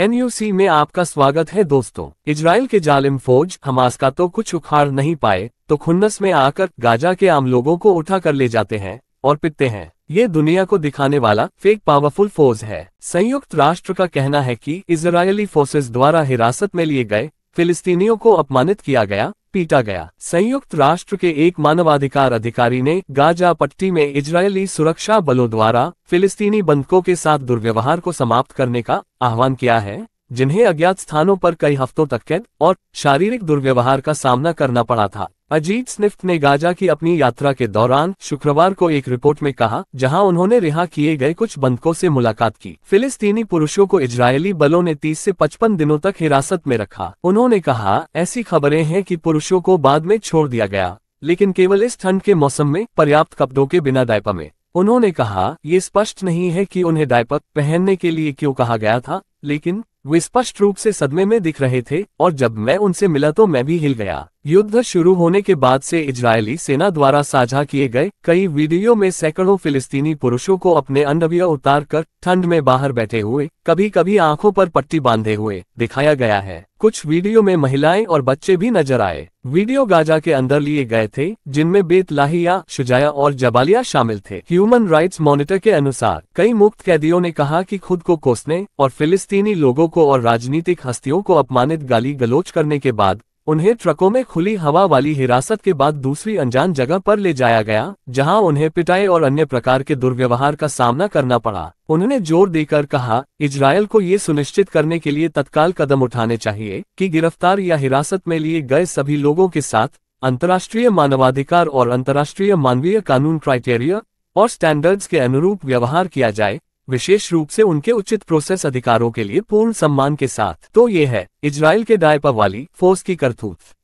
एनयूसी में आपका स्वागत है दोस्तों इजराइल के जालिम फौज हमास का तो कुछ उखाड़ नहीं पाए तो खुन्नस में आकर गाजा के आम लोगों को उठा कर ले जाते हैं और पिटते हैं ये दुनिया को दिखाने वाला फेक पावरफुल फौज है संयुक्त राष्ट्र का कहना है कि इजरायली फोर्सेस द्वारा हिरासत में लिए गए फिलिस्तीनियों को अपमानित किया गया पीटा गया संयुक्त राष्ट्र के एक मानवाधिकार अधिकारी ने गाजा पट्टी में इजरायली सुरक्षा बलों द्वारा फिलिस्तीनी बंधकों के साथ दुर्व्यवहार को समाप्त करने का आह्वान किया है जिन्हें अज्ञात स्थानों पर कई हफ्तों तक कैद और शारीरिक दुर्व्यवहार का सामना करना पड़ा था अजीत स्निफ्ट ने गाजा की अपनी यात्रा के दौरान शुक्रवार को एक रिपोर्ट में कहा जहां उन्होंने रिहा किए गए कुछ बंधकों से मुलाकात की फिलिस्तीनी पुरुषों को इजरायली बलों ने 30 से 55 दिनों तक हिरासत में रखा उन्होंने कहा ऐसी खबरें हैं कि पुरुषों को बाद में छोड़ दिया गया लेकिन केवल इस ठंड के मौसम में पर्याप्त कपड़ों के बिना डायपर में उन्होंने कहा ये स्पष्ट नहीं है कि उन्हें डायपर पहनने के लिए क्यों कहा गया था लेकिन वे स्पष्ट रूप से सदमे में दिख रहे थे और जब मैं उनसे मिला तो मैं भी हिल गया युद्ध शुरू होने के बाद से इजरायली सेना द्वारा साझा किए गए कई वीडियो में सैकड़ों फिलिस्तीनी पुरुषों को अपने अंडविया उतार कर ठंड में बाहर बैठे हुए कभी कभी आंखों पर पट्टी बांधे हुए दिखाया गया है कुछ वीडियो में महिलाएं और बच्चे भी नजर आए वीडियो गाजा के अंदर लिए गए थे जिनमें बेत लाहिया शुजाया और जबालिया शामिल थे ह्यूमन राइट्स मॉनिटर के अनुसार कई मुक्त कैदियों ने कहा कि खुद को कोसने और फिलिस्तीनी लोगों को और राजनीतिक हस्तियों को अपमानित गाली गलोच करने के बाद उन्हें ट्रकों में खुली हवा वाली हिरासत के बाद दूसरी अनजान जगह पर ले जाया गया जहां उन्हें पिटाई और अन्य प्रकार के दुर्व्यवहार का सामना करना पड़ा उन्होंने जोर देकर कहा इजराइल को ये सुनिश्चित करने के लिए तत्काल कदम उठाने चाहिए कि गिरफ्तार या हिरासत में लिए गए सभी लोगों के साथ अंतर्राष्ट्रीय मानवाधिकार और अंतर्राष्ट्रीय मानवीय कानून क्राइटेरिया और स्टैंडर्ड्स के अनुरूप व्यवहार किया जाए विशेष रूप से उनके उचित प्रोसेस अधिकारों के लिए पूर्ण सम्मान के साथ तो ये है इजराइल के दायपा वाली फोर्स की करतूत